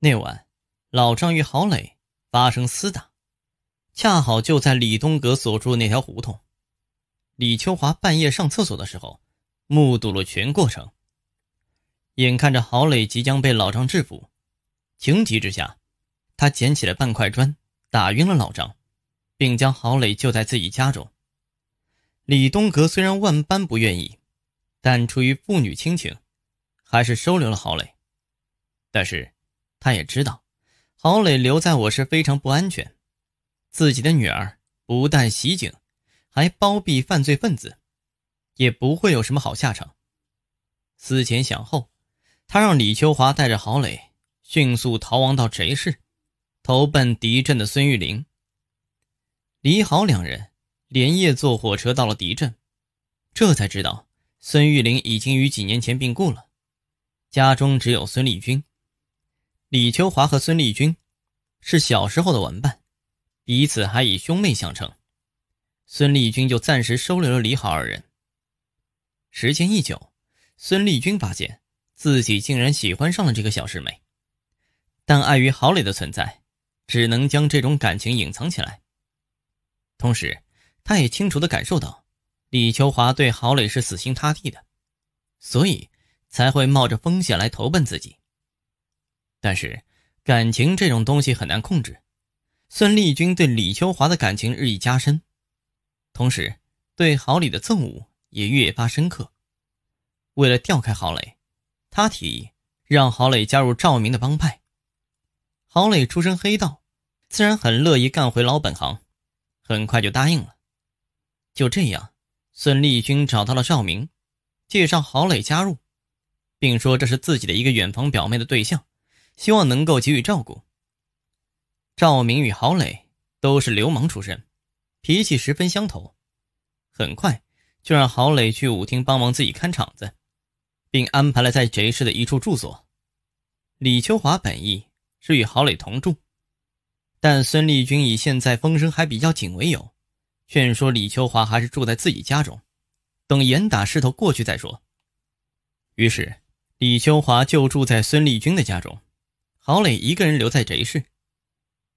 那晚，老张与郝磊发生厮打，恰好就在李东阁所住那条胡同。李秋华半夜上厕所的时候，目睹了全过程。眼看着郝磊即将被老张制服，情急之下，他捡起了半块砖，打晕了老张，并将郝磊救在自己家中。李东阁虽然万般不愿意，但出于父女亲情，还是收留了郝磊。但是，他也知道，郝磊留在我是非常不安全。自己的女儿不但袭警，还包庇犯罪分子，也不会有什么好下场。思前想后，他让李秋华带着郝磊迅速逃亡到翟市，投奔敌镇的孙玉玲、李好两人连夜坐火车到了敌镇，这才知道孙玉玲已经于几年前病故了，家中只有孙立军。李秋华和孙丽君是小时候的玩伴，彼此还以兄妹相称。孙丽君就暂时收留了李好二人。时间一久，孙丽君发现自己竟然喜欢上了这个小师妹，但碍于郝磊的存在，只能将这种感情隐藏起来。同时，他也清楚的感受到，李秋华对郝磊是死心塌地的，所以才会冒着风险来投奔自己。但是，感情这种东西很难控制。孙立军对李秋华的感情日益加深，同时对郝磊的憎恶也越发深刻。为了调开郝磊，他提议让郝磊加入赵明的帮派。郝磊出身黑道，自然很乐意干回老本行，很快就答应了。就这样，孙立军找到了赵明，介绍郝磊加入，并说这是自己的一个远房表妹的对象。希望能够给予照顾。赵明与郝磊都是流氓出身，脾气十分相投，很快就让郝磊去舞厅帮忙自己看场子，并安排了在贼市的一处住所。李秋华本意是与郝磊同住，但孙立军以现在风声还比较紧为由，劝说李秋华还是住在自己家中，等严打势头过去再说。于是，李秋华就住在孙立军的家中。郝磊一个人留在翟市。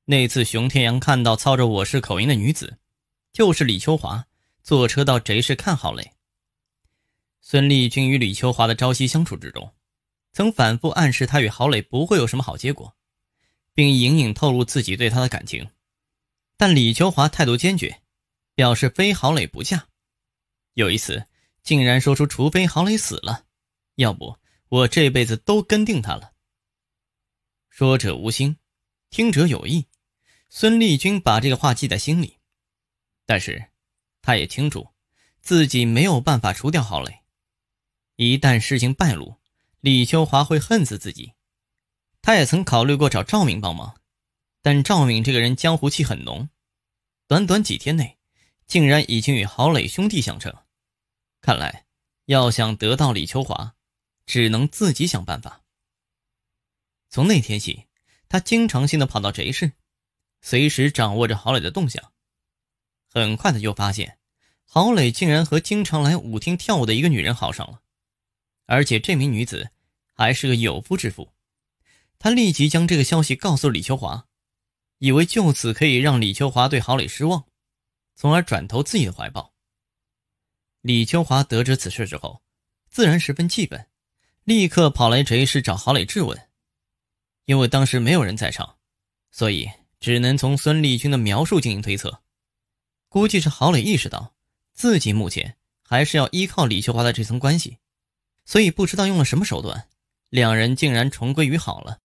那次，熊天阳看到操着我市口音的女子，就是李秋华，坐车到翟市看郝磊。孙立军与李秋华的朝夕相处之中，曾反复暗示他与郝磊不会有什么好结果，并隐隐透露自己对他的感情。但李秋华态度坚决，表示非郝磊不嫁。有一次，竟然说出：“除非郝磊死了，要不我这辈子都跟定他了。”说者无心，听者有意。孙立军把这个话记在心里，但是他也清楚自己没有办法除掉郝磊。一旦事情败露，李秋华会恨死自己。他也曾考虑过找赵敏帮忙，但赵敏这个人江湖气很浓，短短几天内竟然已经与郝磊兄弟相称。看来要想得到李秋华，只能自己想办法。从那天起，他经常性的跑到翟氏，随时掌握着郝磊的动向。很快，他就发现郝磊竟然和经常来舞厅跳舞的一个女人好上了，而且这名女子还是个有夫之妇。他立即将这个消息告诉李秋华，以为就此可以让李秋华对郝磊失望，从而转投自己的怀抱。李秋华得知此事之后，自然十分气愤，立刻跑来翟氏找郝磊质问。因为当时没有人在场，所以只能从孙立军的描述进行推测。估计是郝磊意识到自己目前还是要依靠李秀华的这层关系，所以不知道用了什么手段，两人竟然重归于好了。